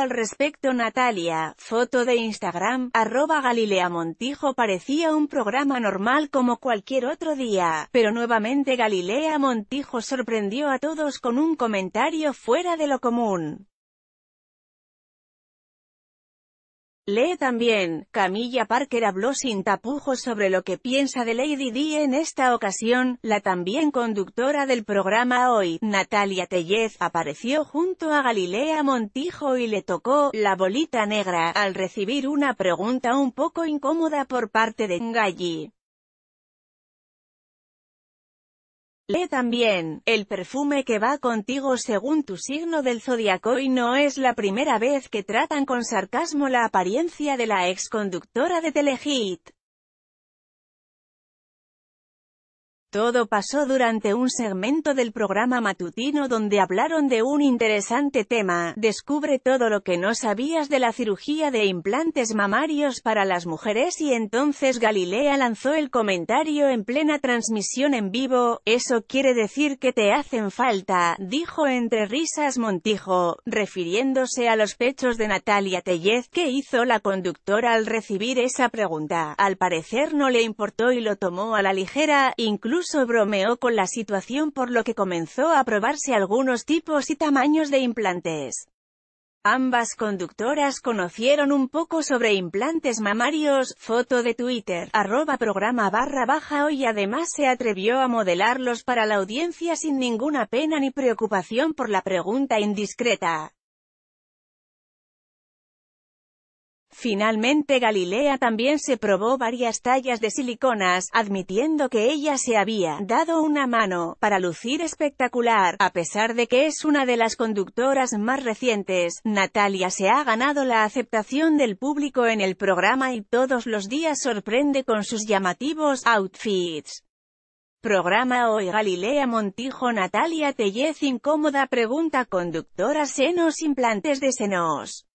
al respecto Natalia, foto de Instagram, arroba Galilea Montijo parecía un programa normal como cualquier otro día, pero nuevamente Galilea Montijo sorprendió a todos con un comentario fuera de lo común. Lee también, Camilla Parker habló sin tapujos sobre lo que piensa de Lady D en esta ocasión, la también conductora del programa Hoy, Natalia Tellez, apareció junto a Galilea Montijo y le tocó la bolita negra, al recibir una pregunta un poco incómoda por parte de Galli. Lee también, el perfume que va contigo según tu signo del zodiaco y no es la primera vez que tratan con sarcasmo la apariencia de la ex conductora de Telehit. Todo pasó durante un segmento del programa matutino donde hablaron de un interesante tema, descubre todo lo que no sabías de la cirugía de implantes mamarios para las mujeres y entonces Galilea lanzó el comentario en plena transmisión en vivo, eso quiere decir que te hacen falta, dijo entre risas Montijo, refiriéndose a los pechos de Natalia Tellez que hizo la conductora al recibir esa pregunta, al parecer no le importó y lo tomó a la ligera, incluso bromeó con la situación por lo que comenzó a probarse algunos tipos y tamaños de implantes. Ambas conductoras conocieron un poco sobre implantes mamarios, foto de Twitter, arroba programa barra baja hoy además se atrevió a modelarlos para la audiencia sin ninguna pena ni preocupación por la pregunta indiscreta. Finalmente Galilea también se probó varias tallas de siliconas, admitiendo que ella se había dado una mano para lucir espectacular, a pesar de que es una de las conductoras más recientes. Natalia se ha ganado la aceptación del público en el programa y todos los días sorprende con sus llamativos outfits. Programa Hoy Galilea Montijo Natalia Tellez Incómoda Pregunta Conductora Senos Implantes de Senos